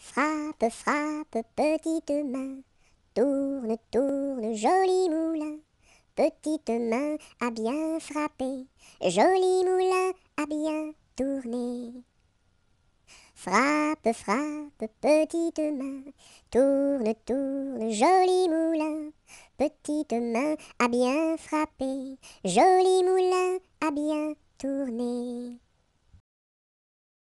Frappe, frappe, petite main, tourne, tourne, joli moulin. Petite main a bien frappé, joli moulin a bien tourné. Frappe, frappe, petite main, tourne, tourne, joli moulin. Petite main a bien frappé, joli moulin a bien tourné.